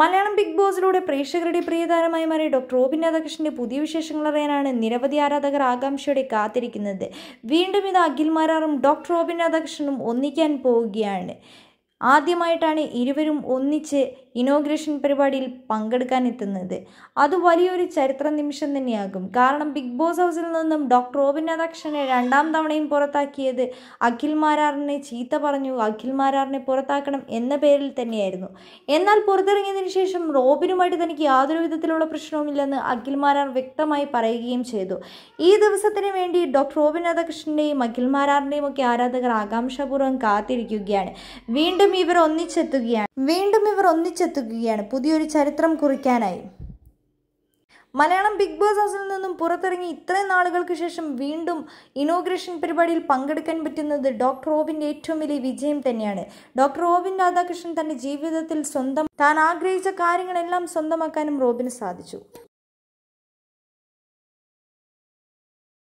Malayalam big ബോസിലൂടെ പ്രേക്ഷകരുടെ പ്രിയതാരമായി മാറിയ doctor Robin രാധാകൃഷ്ണന്റെ പുതിയ വിശേഷങ്ങൾ അറിയാനാണ് നിരവധി ആരാധകർ ആകാംക്ഷയോടെ കാത്തിരിക്കുന്നത് വീണ്ടും ഇത് അഖിൽ മാരാറും ഡോക്ടർ റോബിൻ രാധാകൃഷ്ണനും ഒന്നിക്കാൻ പോവുകയാണ് ആദ്യമായിട്ടാണ് ഇരുവരും ഒന്നിച്ച് ഇനോഗ്രേഷൻ പരിപാടിയിൽ പങ്കെടുക്കാൻ എത്തുന്നത് അത് വലിയൊരു ചരിത്ര നിമിഷം തന്നെയാകും കാരണം ബിഗ് ബോസ് ഹൗസിൽ നിന്നും ഡോക്ടർ റോബിൻ രാധാകൃഷ്ണനെ രണ്ടാം തവണയും പുറത്താക്കിയത് അഖിൽ മാരാറിനെ ചീത്ത പറഞ്ഞു അഖിൽ മാരാറിനെ പുറത്താക്കണം എന്ന പേരിൽ തന്നെയായിരുന്നു എന്നാൽ പുറത്തിറങ്ങിയതിനു ശേഷം റോബിനുമായിട്ട് തനിക്ക് യാതൊരു വിധത്തിലുള്ള പ്രശ്നവുമില്ലെന്ന് അഖിൽ മാരാർ വ്യക്തമായി പറയുകയും ചെയ്തു ഈ ദിവസത്തിന് വേണ്ടി ഡോക്ടർ റോബിൻ രാധാകൃഷ്ണൻ്റെയും അഖിൽ മാരാറിൻ്റെയും ഒക്കെ ആരാധകർ ആകാംക്ഷാപൂർവ്വം കാത്തിരിക്കുകയാണ് വീണ്ടും വീണ്ടും ഇവർ ഒന്നിച്ചെത്തുകയാണ് വീണ്ടും ഇവർ ഒന്നിച്ചെത്തുകയാണ് പുതിയൊരു ചരിത്രം കുറിക്കാനായി മലയാളം ബിഗ് ബോസ് ഹൗസിൽ നിന്നും പുറത്തിറങ്ങി ഇത്രയും നാളുകൾക്ക് ശേഷം വീണ്ടും ഇനോഗ്രേഷൻ പരിപാടിയിൽ പങ്കെടുക്കാൻ പറ്റുന്നത് ഡോക്ടർ ഓവിൻ്റെ ഏറ്റവും വലിയ വിജയം തന്നെയാണ് ഡോക്ടർ ഓവിൻ രാധാകൃഷ്ണൻ തൻ്റെ ജീവിതത്തിൽ സ്വന്തം താൻ ആഗ്രഹിച്ച കാര്യങ്ങളെല്ലാം സ്വന്തമാക്കാനും റോബിന് സാധിച്ചു